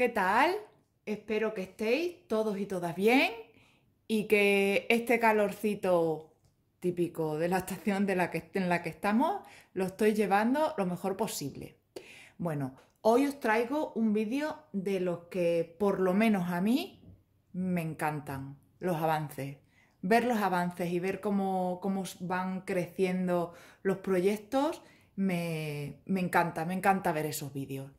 ¿Qué tal? Espero que estéis todos y todas bien y que este calorcito típico de la estación en la que estamos lo estoy llevando lo mejor posible. Bueno, hoy os traigo un vídeo de los que por lo menos a mí me encantan, los avances. Ver los avances y ver cómo, van creciendo los proyectos me, me encanta, me encanta ver esos vídeos.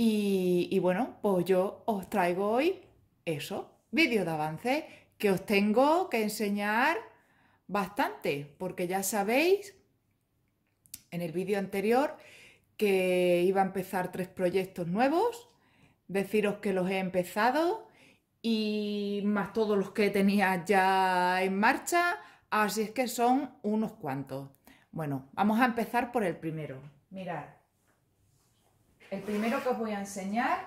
Y, bueno, pues yo os traigo hoy eso, vídeos de avance que os tengo que enseñar bastante, porque ya sabéis en el vídeo anterior que iba a empezar tres proyectos nuevos, deciros que los he empezado y más todos los que tenía ya en marcha, así es que son unos cuantos. Bueno, vamos a empezar por el primero. Mirad. El primero que os voy a enseñar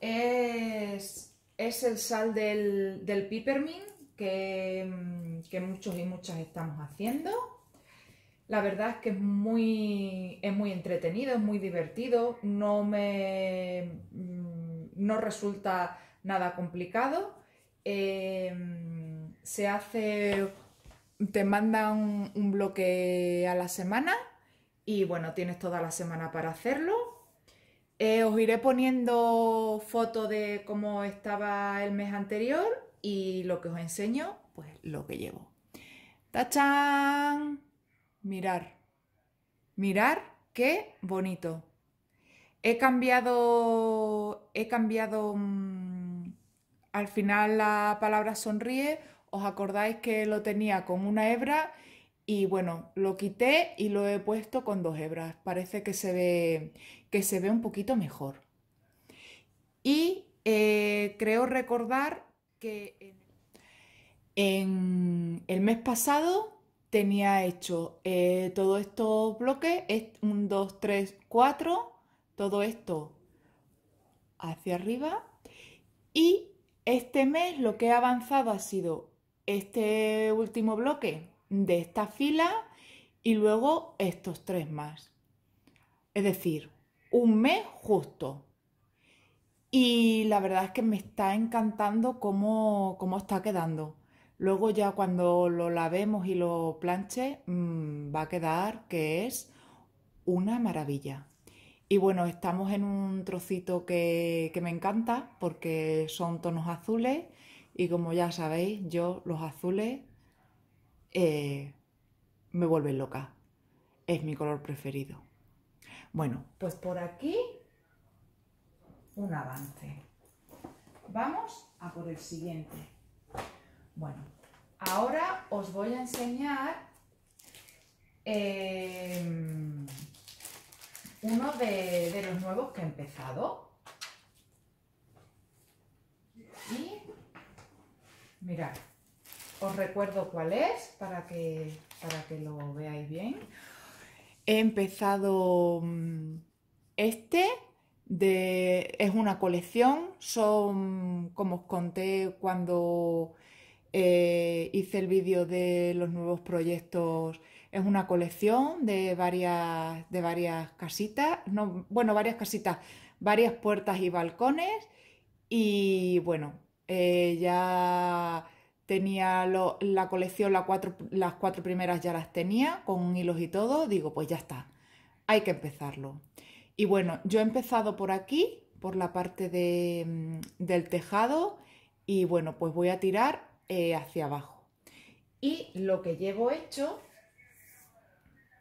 es, el sal del, del peppermint mm, que, muchos y muchas estamos haciendo. La verdad es que es muy, es muy entretenido, es muy divertido, no me mm, no resulta nada complicado. Eh, mm, se hace, te mandan un bloque a la semana y bueno, tienes toda la semana para hacerlo eh, os iré poniendo fotos de cómo estaba el mes anterior y lo que os enseño, pues lo que llevo. ¡Tachán! Mirar. Mirar qué bonito. He cambiado, he cambiado mm, al final la palabra sonríe. Os acordáis que lo tenía con una hebra y bueno, lo quité y lo he puesto con dos hebras. Parece que se ve, que se ve un poquito mejor. Y eh, creo recordar que en, el mes pasado tenía hecho eh, todos estos bloques, un, dos, tres, cuatro, todo esto hacia arriba. Y este mes lo que he avanzado ha sido este último bloque de esta fila y luego estos tres más. Es decir, un mes justo. Y la verdad es que me está encantando cómo, cómo está quedando. Luego ya cuando lo lavemos y lo planche, mm, va a quedar que es una maravilla. Y bueno, estamos en un trocito que, que, me encanta porque son tonos azules y como ya sabéis, yo los azules eh, me vuelve loca. Es mi color preferido. Bueno, pues por aquí un avance. Vamos a por el siguiente. Bueno, ahora os voy a enseñar em, uno de, de los nuevos que he empezado. Y mirad. Os recuerdo cuál es para que, para que lo veáis bien. He empezado mm, este, de, es una colección, son, como os conté cuando eh, hice el vídeo de los nuevos proyectos, es una colección de varias, de varias casitas, no, bueno, varias casitas, varias puertas y balcones y bueno, eh, ya tenía la colección, las cuatro primeras ya las tenía, con hilos y todo, digo, pues ya está, hay que empezarlo. Y bueno, yo he empezado por aquí, por la parte mm, del tejado, y bueno, pues voy a tirar eh, hacia abajo. Y lo que llevo hecho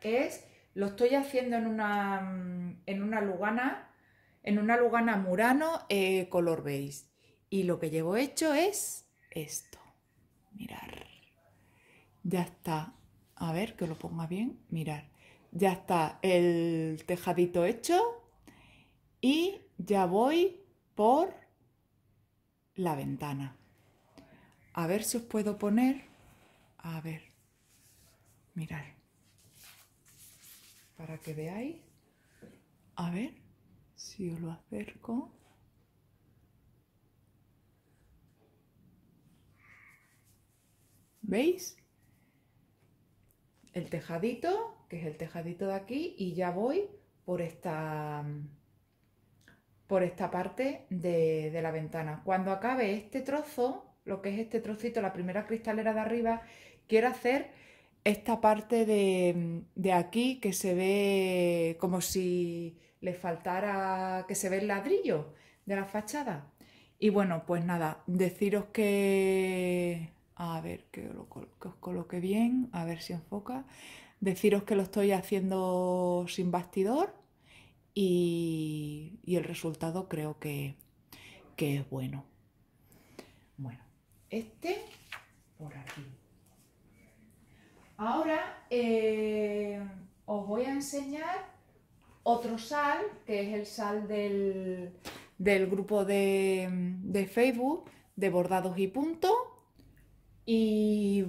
es, lo estoy haciendo en una, mm, en una lugana, en una lugana murano eh, color beige. Y lo que llevo hecho es esto mirar. Ya está. A ver, que lo ponga bien, mirar. Ya está el tejadito hecho y ya voy por la ventana. A ver si os puedo poner... A ver, mirar. Para que veáis. A ver si os lo acerco. ¿Veis? El tejadito, que es el tejadito de aquí, y ya voy por esta, por esta parte de, la ventana. Cuando acabe este trozo, lo que es este trocito, la primera cristalera de arriba, quiero hacer esta parte de, de, aquí que se ve como si le faltara que se ve el ladrillo de la fachada. Y bueno, pues nada, deciros que, a ver que, os coloque bien, a ver si enfoca. Deciros que lo estoy haciendo sin bastidor y, el resultado creo que, es bueno. Bueno, este por aquí. Ahora eh, os voy a enseñar otro sal, que es el sal del, grupo de, de, Facebook de bordados y puntos. Y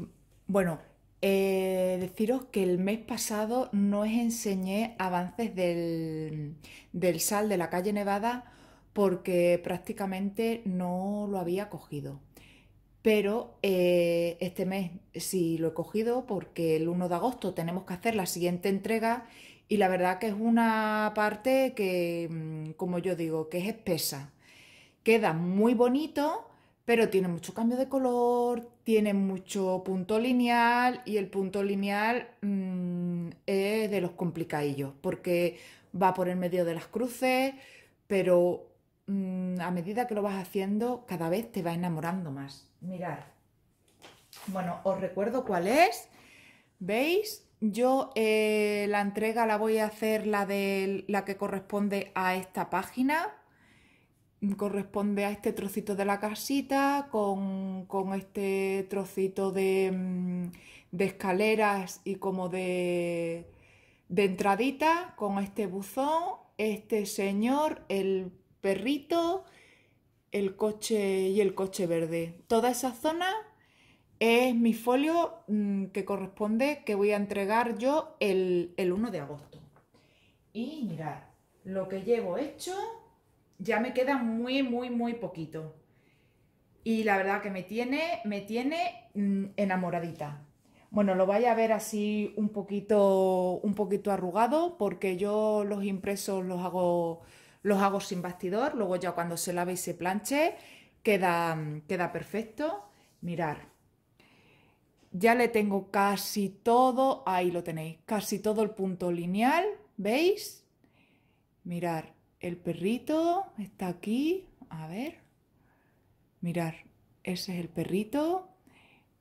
bueno, eh, deciros que el mes pasado no os enseñé avances del, sal de la calle Nevada porque prácticamente no lo había cogido. Pero eh, este mes sí lo he cogido porque el 1 de agosto tenemos que hacer la siguiente entrega y la verdad que es una parte que, mm, como yo digo, que es espesa. Queda muy bonito, pero tiene mucho cambio de color, tiene mucho punto lineal y el punto lineal mm, es de los complicadillos porque va por el medio de las cruces, pero mm, a medida que lo vas haciendo cada vez te va enamorando más. Mirad. Bueno, os recuerdo cuál es. ¿Veis? Yo eh, la entrega la voy a hacer la, la que corresponde a esta página corresponde a este trocito de la casita, con, este trocito mm, de, escaleras y como de, de entradita, con este buzón, este señor, el perrito, el coche y el coche verde. Toda esa zona es mi folio mm, que corresponde, que voy a entregar yo el, el 1 de agosto. Y mirad, lo que llevo hecho ya me queda muy, muy, muy poquito. Y la verdad que me tiene, me tiene mm, enamoradita. Bueno, lo vaya a ver así un poquito, un poquito arrugado, porque yo los impresos los hago, los hago sin bastidor. Luego ya cuando se lave y se planche, queda, queda perfecto. Mirar. Ya le tengo casi todo, ahí lo tenéis, casi todo el punto lineal, ¿veis? Mirar el perrito está aquí. A ver. Mirar, ese es el perrito.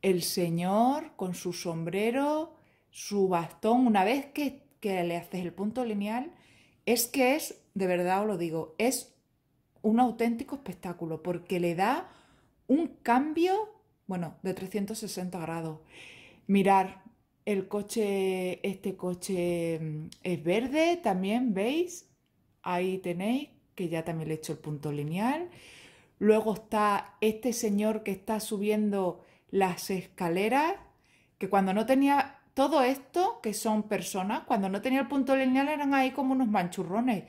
El señor con su sombrero, su bastón. Una vez que, le haces el punto lineal, es que es, de verdad os lo digo, es un auténtico espectáculo porque le da un cambio, bueno, de 360 grados. Mirar, el coche, este coche mm, es verde, también veis, Ahí tenéis que ya también le he hecho el punto lineal. Luego está este señor que está subiendo las escaleras, que cuando no tenía todo esto, que son personas, cuando no tenía el punto lineal eran ahí como unos manchurrones.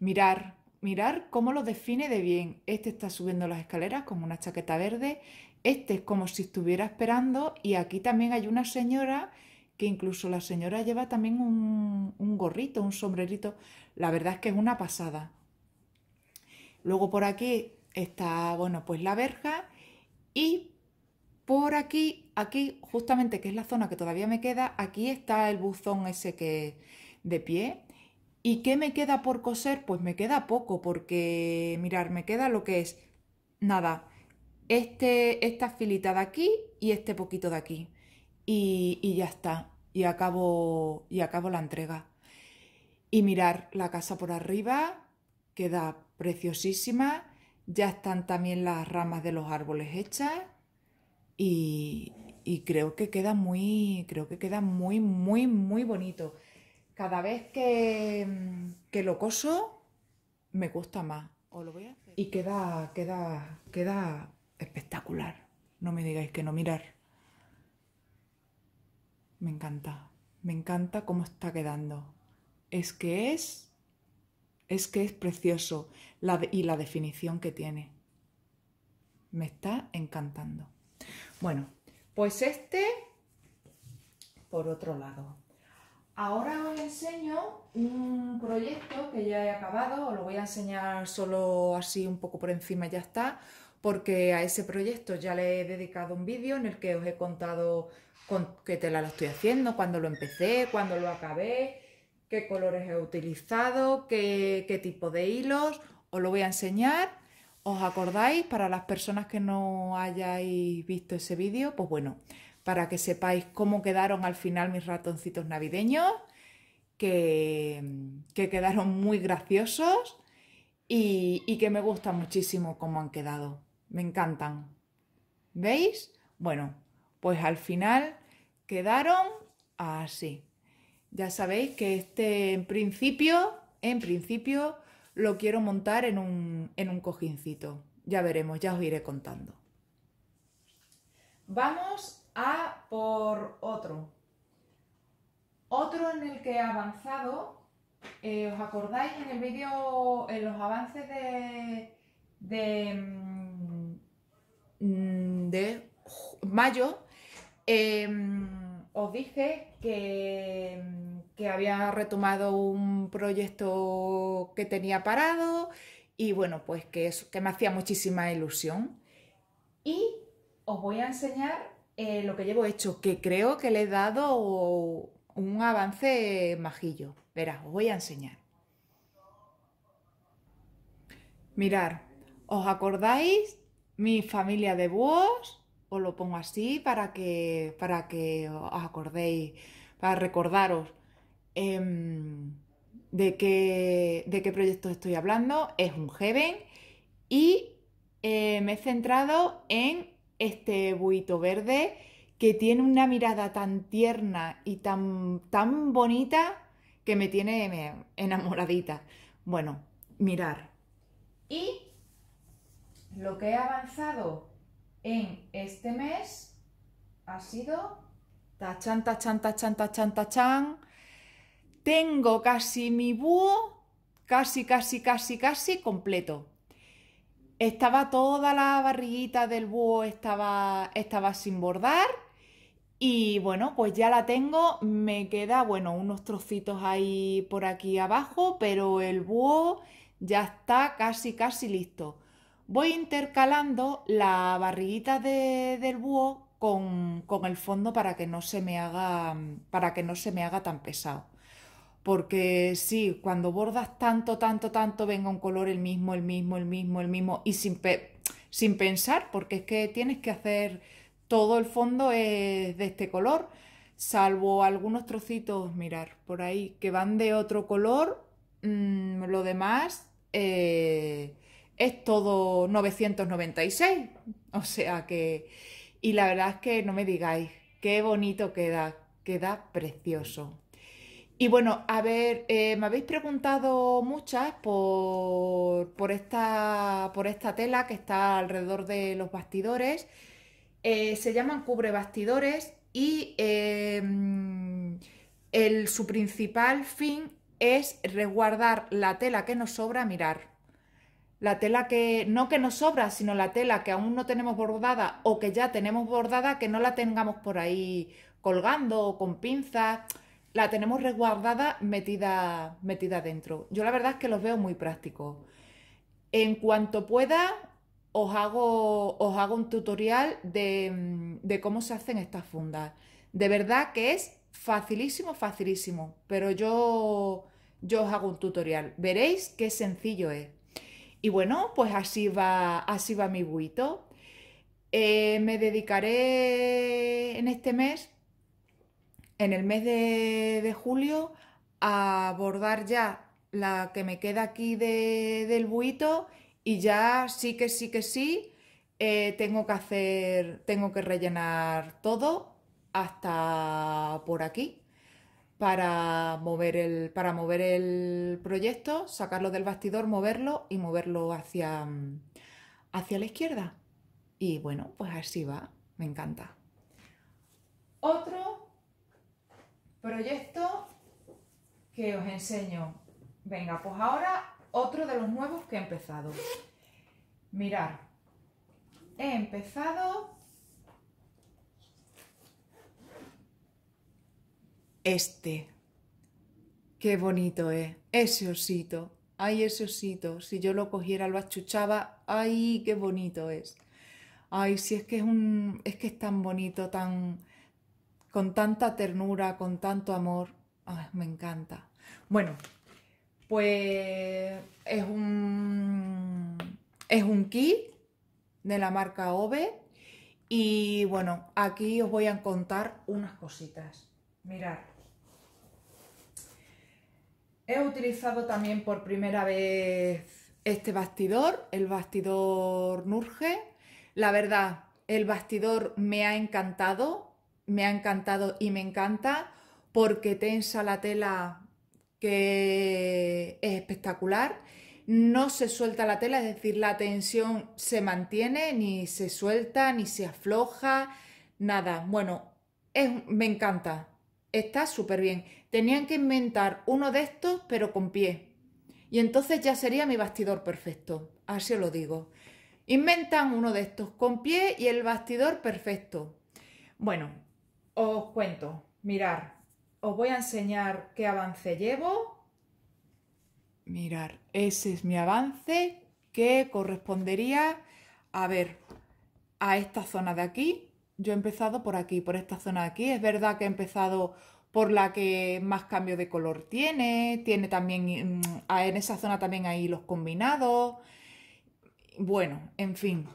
Mirar, mirar cómo lo define de bien. Este está subiendo las escaleras con una chaqueta verde, este es como si estuviera esperando y aquí también hay una señora que incluso la señora lleva también un, gorrito, un sombrerito. La verdad es que es una pasada. Luego por aquí está, bueno, pues la verja y por aquí, aquí justamente que es la zona que todavía me queda, aquí está el buzón ese que de pie. ¿Y qué me queda por coser? Pues me queda poco porque, mirar, me queda lo que es, nada, este, esta filita de aquí y este poquito de aquí y, ya está. Y acabo, y acabo la entrega. Y mirar la casa por arriba, queda preciosísima. Ya están también las ramas de los árboles hechas. Y, creo que queda muy, creo que queda muy, muy, muy bonito. Cada vez que, que lo coso, me gusta más. Y queda, queda, queda espectacular. No me digáis que no mirar. Me encanta, me encanta cómo está quedando. Es que es, es que es precioso la y la definición que tiene. Me está encantando. Bueno, pues este por otro lado. Ahora os enseño un proyecto que ya he acabado, os lo voy a enseñar solo así un poco por encima ya está, porque a ese proyecto ya le he dedicado un vídeo en el que os he contado con qué tela lo estoy haciendo, cuándo lo empecé, cuándo lo acabé, qué colores he utilizado, qué, tipo de hilos. Os lo voy a enseñar. ¿Os acordáis? Para las personas que no hayáis visto ese vídeo, pues bueno, para que sepáis cómo quedaron al final mis ratoncitos navideños, que, quedaron muy graciosos y, y, que me gusta muchísimo cómo han quedado. Me encantan. ¿Veis? Bueno, pues al final quedaron así. Ya sabéis que este en principio, en principio lo quiero montar en un, en un cojincito. Ya veremos, ya os iré contando. Vamos a por otro. Otro en el que he avanzado, eh, ¿os acordáis en el vídeo, en los avances de, de, mm, de mayo? Em, os dije que, había retomado un proyecto que tenía parado y bueno, pues que, que me hacía muchísima ilusión. Y os voy a enseñar eh, lo que llevo hecho, que creo que le he dado un avance majillo. Verás, os voy a enseñar. Mirad, ¿os acordáis? Mi familia de búhos os lo pongo así para que, para que os acordéis, para recordaros em, de, qué, de qué proyecto estoy hablando. Es un Heaven y eh, me he centrado en este buito verde que tiene una mirada tan tierna y tan, tan bonita que me tiene enamoradita. Bueno, mirar. Y lo que he avanzado en este mes ha sido... Tachan, tachan, tachan, tachan, tachan. Tengo casi mi búho, casi, casi, casi, casi completo. Estaba toda la barriguita del búho, estaba, estaba sin bordar. Y bueno, pues ya la tengo, me queda, bueno, unos trocitos ahí por aquí abajo, pero el búho ya está casi, casi listo voy intercalando la barriguita de, del búho con, el fondo para que no se me haga para que no se me haga tan pesado porque sí, cuando bordas tanto, tanto, tanto, venga un color el mismo, el mismo, el mismo, el mismo, y sin, sin pensar, porque es que tienes que hacer todo el fondo de este color, salvo algunos trocitos, mirar, por ahí, que van de otro color, mm, lo demás eh, es todo 996. O sea que, y la verdad es que no me digáis, qué bonito queda, queda precioso. Y bueno, a ver, eh, me habéis preguntado muchas por, por, esta, por esta tela que está alrededor de los bastidores. Eh, se llaman cubre bastidores y em, el, su principal fin es resguardar la tela que nos sobra mirar la tela que no que nos sobra, sino la tela que aún no tenemos bordada o que ya tenemos bordada, que no la tengamos por ahí colgando o con pinzas, la tenemos resguardada metida, metida dentro. Yo la verdad es que los veo muy prácticos. En cuanto pueda, os hago, os hago un tutorial de, de cómo se hacen estas fundas. De verdad que es facilísimo, facilísimo, pero yo, yo os hago un tutorial. Veréis qué sencillo es. Y bueno, pues así va, así va mi buito. Eh, me dedicaré en este mes, en el mes de, julio, a bordar ya la que me queda aquí de, del buito y ya sí que sí que sí eh, tengo que hacer, tengo que rellenar todo hasta por aquí para mover el, para mover el proyecto, sacarlo del bastidor, moverlo y moverlo hacia, hacia la izquierda. Y bueno, pues así va, me encanta. Otro proyecto que os enseño. Venga, pues ahora otro de los nuevos que he empezado. Mirar, he empezado este. Qué bonito es, ¿eh? ese osito. Ay, ese osito, si yo lo cogiera, lo achuchaba, ay, qué bonito es. Ay, si es que es un es que es tan bonito, tan con tanta ternura, con tanto amor. me encanta. Bueno, pues es un es un kit de la marca Ove y bueno, aquí os voy a contar unas cositas. Mirad. He utilizado también por primera vez este bastidor, el bastidor Nurge. La verdad, el bastidor me ha encantado, me ha encantado y me encanta porque tensa la tela que es espectacular. No se suelta la tela, es decir, la tensión se mantiene, ni se suelta, ni se afloja, nada. Bueno, me encanta, Está súper bien. Tenían que inventar uno de estos, pero con pie. Y entonces ya sería mi bastidor perfecto. Así os lo digo. Inventan uno de estos con pie y el bastidor perfecto. Bueno, os cuento. Mirar. Os voy a enseñar qué avance llevo. Mirar, ese es mi avance que correspondería, a ver, a esta zona de aquí, yo he empezado por aquí, por esta zona de aquí. Es verdad que he empezado por la que más cambio de color tiene, tiene también, mm, en esa zona también ahí los combinados, bueno, en fin.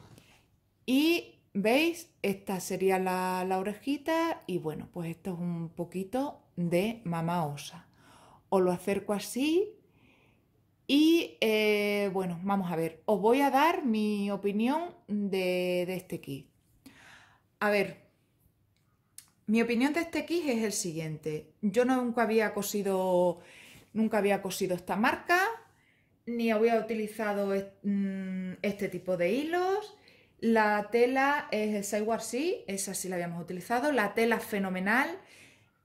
Y veis, esta sería la, orejita y bueno, pues esto es un poquito de mamá osa. Os lo acerco así y eh, bueno, vamos a ver, os voy a dar mi opinión de, de este kit. A ver, mi opinión de este kit es el siguiente. Yo nunca había cosido, nunca había cosido esta marca, ni había utilizado mm, este tipo de hilos. La tela es el Saiwar sí, esa sí la habíamos utilizado. La tela fenomenal.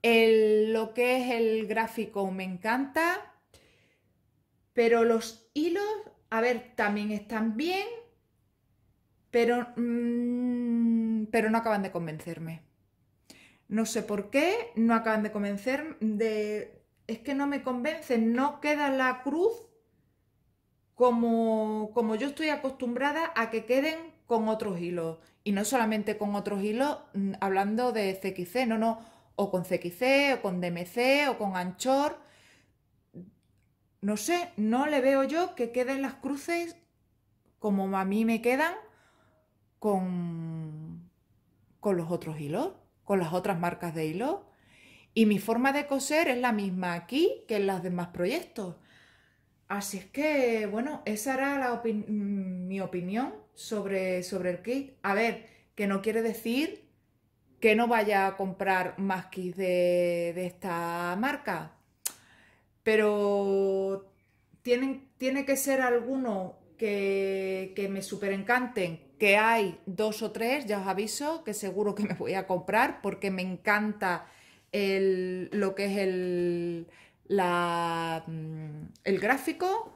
lo que es el gráfico me encanta. Pero los hilos, a ver, también están bien. Pero mm, pero no acaban de convencerme. No sé por qué, no acaban de convencer, de, es que no me convencen, no queda la cruz como, como yo estoy acostumbrada a que queden con otros hilos. Y no solamente con otros hilos, mm, hablando de CXC, no, no, o con CXC, o con DMC, o con Anchor. No sé, no le veo yo que queden las cruces como a mí me quedan con con los otros hilos, con las otras marcas de hilo. Y mi forma de coser es la misma aquí que en los demás proyectos. Así es que, bueno, esa era mm, mi opinión sobre, sobre el kit. A ver, que no quiere decir que no vaya a comprar más kits de, esta marca. Pero tienen, tiene que ser alguno que, que me super encanten que hay dos o tres, ya os aviso, que seguro que me voy a comprar porque me encanta el, lo que es el, la, mm, el gráfico,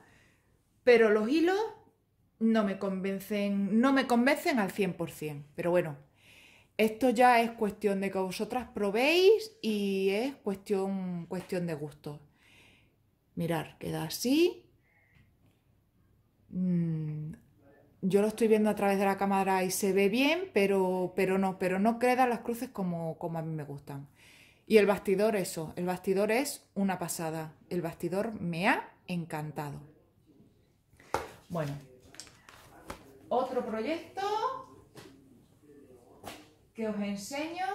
pero los hilos no me convencen, no me convencen al 100%, pero bueno, esto ya es cuestión de que vosotras probéis y es cuestión, cuestión de gusto. Mirar, queda así. Mm, yo lo estoy viendo a través de la cámara y se ve bien, pero, no, pero no quedan las cruces como, a mí me gustan. Y el bastidor, eso, el bastidor es una pasada. El bastidor me ha encantado. Bueno, otro proyecto que os enseño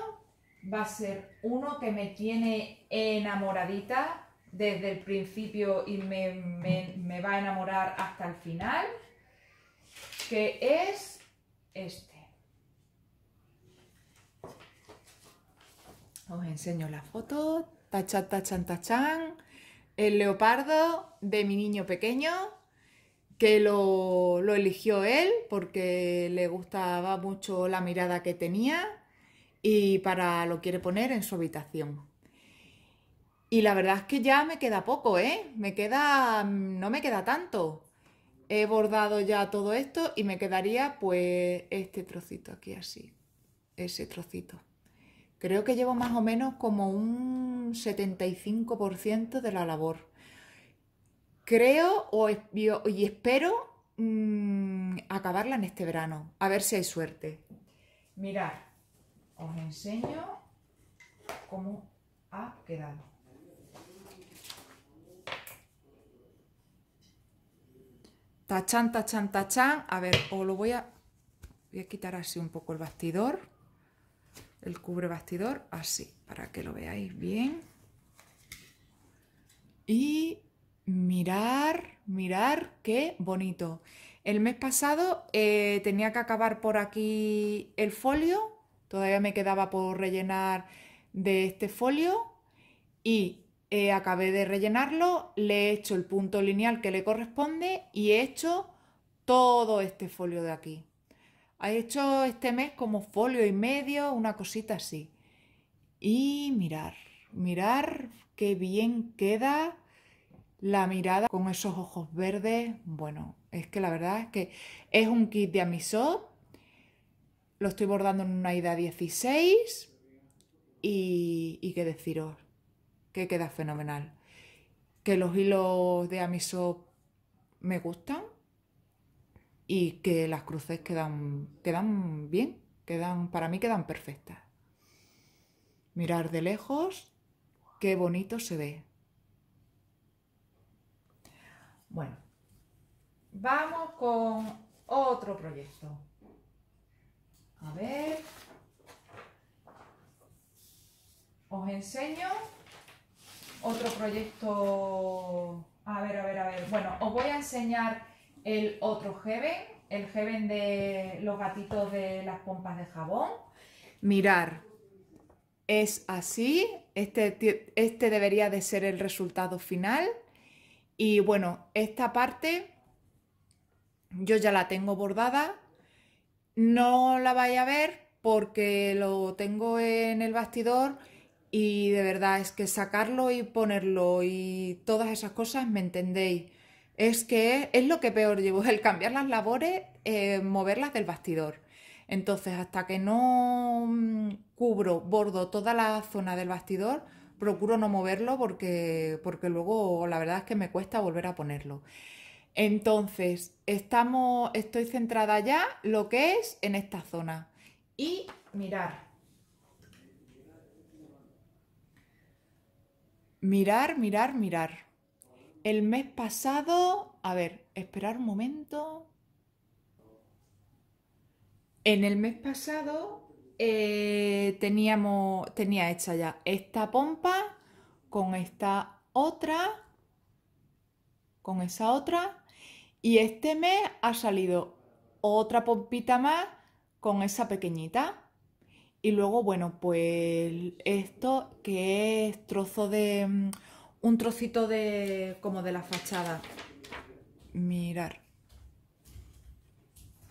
va a ser uno que me tiene enamoradita desde el principio y me va a enamorar hasta el final que es este. Os enseño la foto. Tachan, tachan, tachan. El leopardo de mi niño pequeño, que lo, eligió él porque le gustaba mucho la mirada que tenía y para lo quiere poner en su habitación. Y la verdad es que ya me queda poco, ¿eh? Me queda. no me queda tanto he bordado ya todo esto y me quedaría pues este trocito aquí así, ese trocito. Creo que llevo más o menos como un 75% de la labor. Creo o, y espero mm, acabarla en este verano, a ver si hay suerte. Mirad, os enseño cómo ha quedado. Tachan, tachan, tachan. A ver, os lo voy a... Voy a quitar así un poco el bastidor. El cubre bastidor, así, para que lo veáis bien. Y mirar, mirar, qué bonito. El mes pasado eh, tenía que acabar por aquí el folio. Todavía me quedaba por rellenar de este folio. Y eh, acabé de rellenarlo, le he hecho el punto lineal que le corresponde y he hecho todo este folio de aquí. He hecho este mes como folio y medio, una cosita así. Y mirar, mirar qué bien queda la mirada con esos ojos verdes. Bueno, es que la verdad es que es un kit de Amisot. Lo estoy bordando en una ida 16. y qué deciros, que queda fenomenal. Que los hilos de Amiso me gustan y que las cruces quedan, quedan bien, quedan, para mí quedan perfectas. Mirar de lejos, qué bonito se ve. Bueno, vamos con otro proyecto. A ver, os enseño otro proyecto, a ver, a ver, a ver, bueno, os voy a enseñar el otro Heaven, el Heaven de los gatitos de las pompas de jabón. Mirar, es así, este, este debería de ser el resultado final. Y bueno, esta parte yo ya la tengo bordada, no la vais a ver porque lo tengo en el bastidor y de verdad, es que sacarlo y ponerlo y todas esas cosas, me entendéis. Es que es lo que peor llevo, el cambiar las labores, eh, moverlas del bastidor. Entonces, hasta que no mm, cubro, bordo toda la zona del bastidor, procuro no moverlo porque, porque luego la verdad es que me cuesta volver a ponerlo. Entonces, estamos, estoy centrada ya lo que es en esta zona. Y mirar, Mirar, mirar, mirar. El mes pasado, a ver, esperar un momento. En el mes pasado eh, teníamos, tenía hecha ya esta pompa con esta otra, con esa otra, y este mes ha salido otra pompita más con esa pequeñita. Y luego, bueno, pues esto que es trozo de... Mm, un trocito de... como de la fachada. Mirar.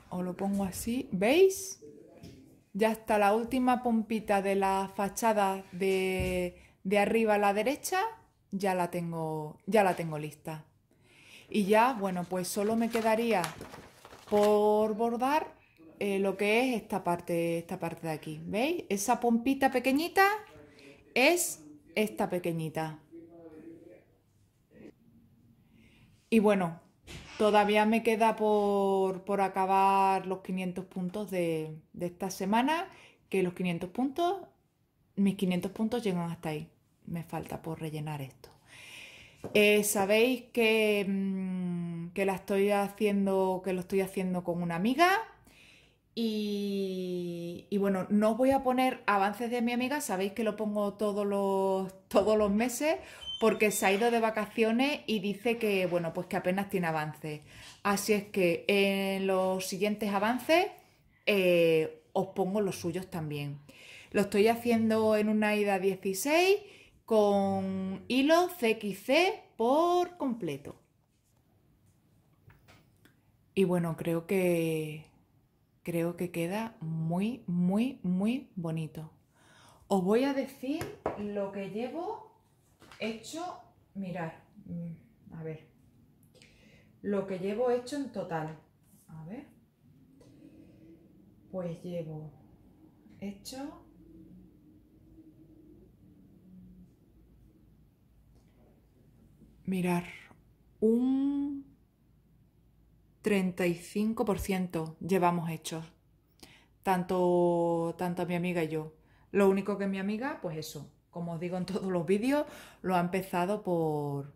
O lo pongo así. ¿Veis? Ya está la última pompita de la fachada de, de arriba a la derecha. Ya la tengo, ya la tengo lista. Y ya, bueno, pues solo me quedaría por bordar eh, lo que es esta parte, esta parte de aquí. ¿Veis? Esa pompita pequeñita es esta pequeñita. Y bueno, todavía me queda por, acabar los 500 puntos de, esta semana, que los 500 puntos, mis 500 puntos llegan hasta ahí. Me falta por rellenar esto. Eh, sabéis que, mm, que, la estoy haciendo, que lo estoy haciendo con una amiga y, bueno, no os voy a poner avances de mi amiga, sabéis que lo pongo todos los, todos los meses porque se ha ido de vacaciones y dice que, bueno, pues que apenas tiene avances. Así es que en los siguientes avances eh, os pongo los suyos también. Lo estoy haciendo en una ida 16 con hilo CXC por completo. Y bueno, creo que creo que queda muy, muy, muy bonito. Os voy a decir lo que llevo hecho, mirar, mm, a ver, lo que llevo hecho en total. A ver, pues llevo hecho... Mirar, un 35% llevamos hechos. Tanto, tanto mi amiga y yo. Lo único que mi amiga, pues eso, como os digo en todos los vídeos, lo ha empezado por,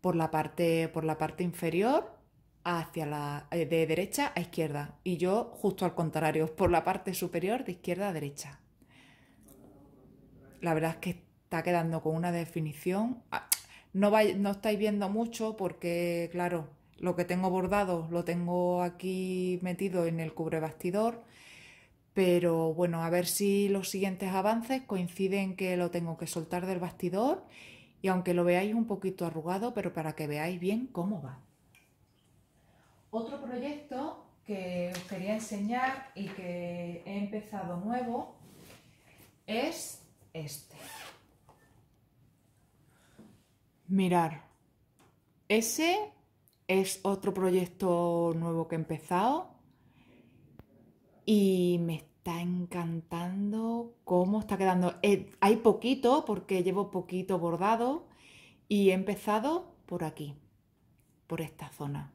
por, la, parte, por la parte inferior hacia la eh, de derecha a izquierda y yo justo al contrario, por la parte superior de izquierda a derecha. La verdad es que está quedando con una definición. Ah, no, no estáis viendo mucho porque, claro, lo que tengo bordado lo tengo aquí metido en el cubrebastidor, pero bueno, a ver si los siguientes avances coinciden que lo tengo que soltar del bastidor y aunque lo veáis un poquito arrugado, pero para que veáis bien cómo va. Otro proyecto que os quería enseñar y que he empezado nuevo es este. Mirar, ese es otro proyecto nuevo que he empezado y me está encantando cómo está quedando. Eh, hay poquito porque llevo poquito bordado y he empezado por aquí, por esta zona.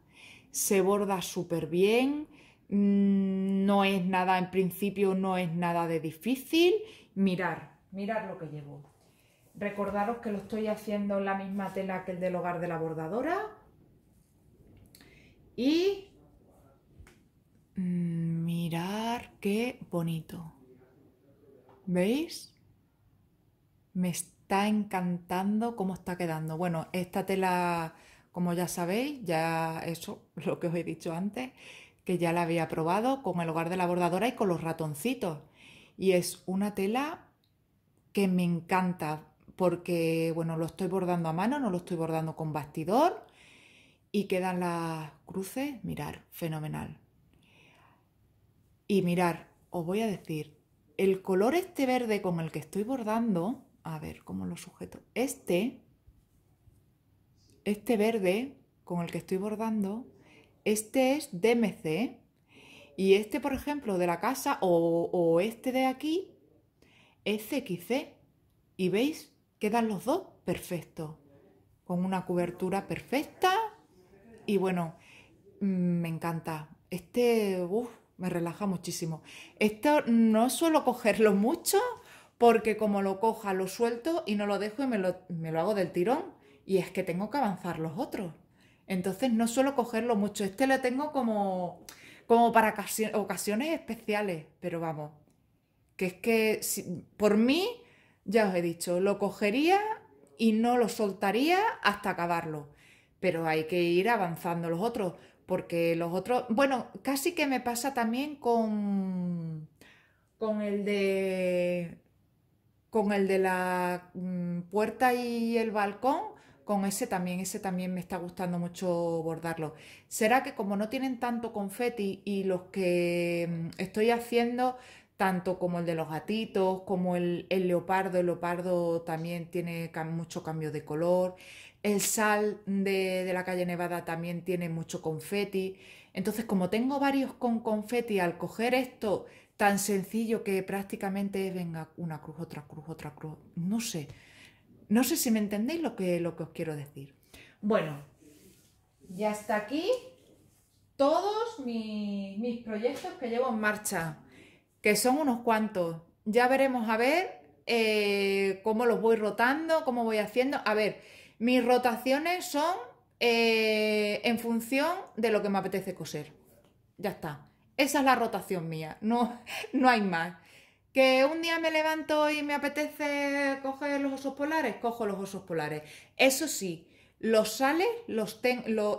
Se borda súper bien, mm, no es nada, en principio no es nada de difícil. Mirar, mirar lo que llevo. Recordaros que lo estoy haciendo en la misma tela que el del hogar de la bordadora y mirar qué bonito. ¿Veis? Me está encantando cómo está quedando. Bueno, esta tela, como ya sabéis, ya eso, lo que os he dicho antes, que ya la había probado con el hogar de la bordadora y con los ratoncitos. Y es una tela que me encanta porque, bueno, lo estoy bordando a mano, no lo estoy bordando con bastidor y quedan las cruces, mirar, fenomenal. Y mirar, os voy a decir, el color este verde con el que estoy bordando, a ver cómo lo sujeto, este, este verde con el que estoy bordando, este es DMC y este, por ejemplo, de la casa o, o este de aquí es CXC. Y veis, quedan los dos perfectos, con una cobertura perfecta y bueno, mm, me encanta. Este, uff, me relaja muchísimo. Esto no suelo cogerlo mucho porque como lo coja, lo suelto y no lo dejo y me lo, hago del tirón. Y es que tengo que avanzar los otros. Entonces no suelo cogerlo mucho. Este lo tengo como, como para ocasiones especiales. Pero vamos, que es que por mí, ya os he dicho, lo cogería y no lo soltaría hasta acabarlo pero hay que ir avanzando los otros, porque los otros, bueno, casi que me pasa también con, con el de con el de la mm, puerta y el balcón, con ese también, ese también me está gustando mucho bordarlo. ¿Será que como no tienen tanto confeti y los que mm, estoy haciendo, tanto como el de los gatitos, como el, el leopardo, el leopardo también tiene mucho cambio de color, el sal de, la calle Nevada también tiene mucho confeti. Entonces, como tengo varios con confeti, al coger esto tan sencillo que prácticamente es, venga, una cruz, otra cruz, otra cruz, no sé. No sé si me entendéis lo que, lo que os quiero decir. Bueno, ya está aquí todos mis, proyectos que llevo en marcha, que son unos cuantos. Ya veremos a ver eh, cómo los voy rotando, cómo voy haciendo. A ver, mis rotaciones son eh, en función de lo que me apetece coser. Ya está. Esa es la rotación mía, no, no hay más. Que un día me levanto y me apetece coger los osos polares, cojo los osos polares. Eso sí, los sales, los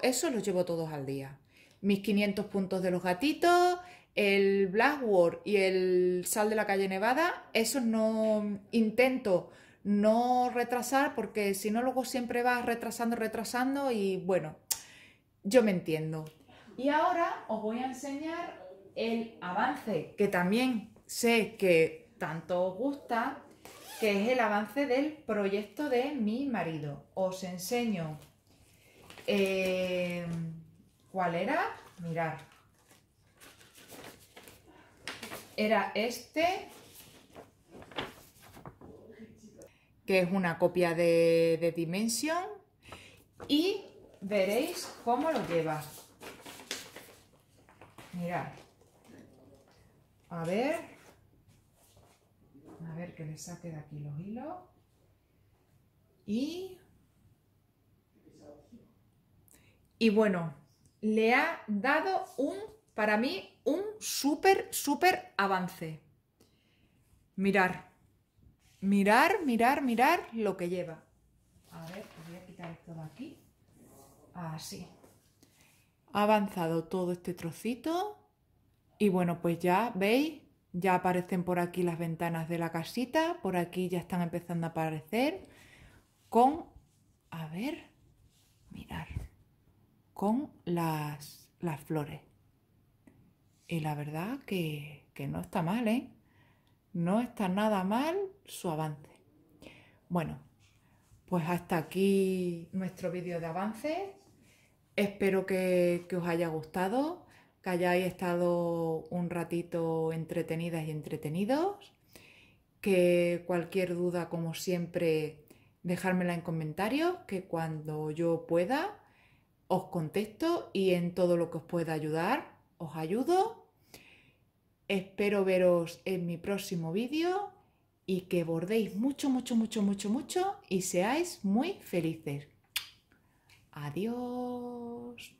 eso los llevo todos al día. Mis 500 puntos de los gatitos, el Blackboard y el sal de la calle Nevada, eso no intento no retrasar, porque si no, luego siempre vas retrasando, retrasando y bueno, yo me entiendo. Y ahora os voy a enseñar el avance, que también sé que tanto os gusta, que es el avance del proyecto de mi marido. Os enseño. Eh, ¿Cuál era? Mirar. Era este que es una copia de, de Dimension y veréis cómo lo lleva. Mirad. A ver. A ver que le saque de aquí los hilos. Y... Y bueno, le ha dado un, para mí, un súper, súper avance. Mirar. Mirar, mirar, mirar lo que lleva. A ver, voy a quitar esto de aquí. Así. Ha avanzado todo este trocito. Y bueno, pues ya veis, ya aparecen por aquí las ventanas de la casita. Por aquí ya están empezando a aparecer. Con, a ver, mirar. Con las, las flores. Y la verdad que, que no está mal, ¿eh? No está nada mal su avance. Bueno, pues hasta aquí nuestro vídeo de avance. Espero que, que, os haya gustado, que hayáis estado un ratito entretenidas y entretenidos, que cualquier duda, como siempre, dejármela en comentarios, que cuando yo pueda os contesto y en todo lo que os pueda ayudar, os ayudo. Espero veros en mi próximo vídeo y que bordéis mucho, mucho, mucho, mucho, mucho y seáis muy felices. Adiós.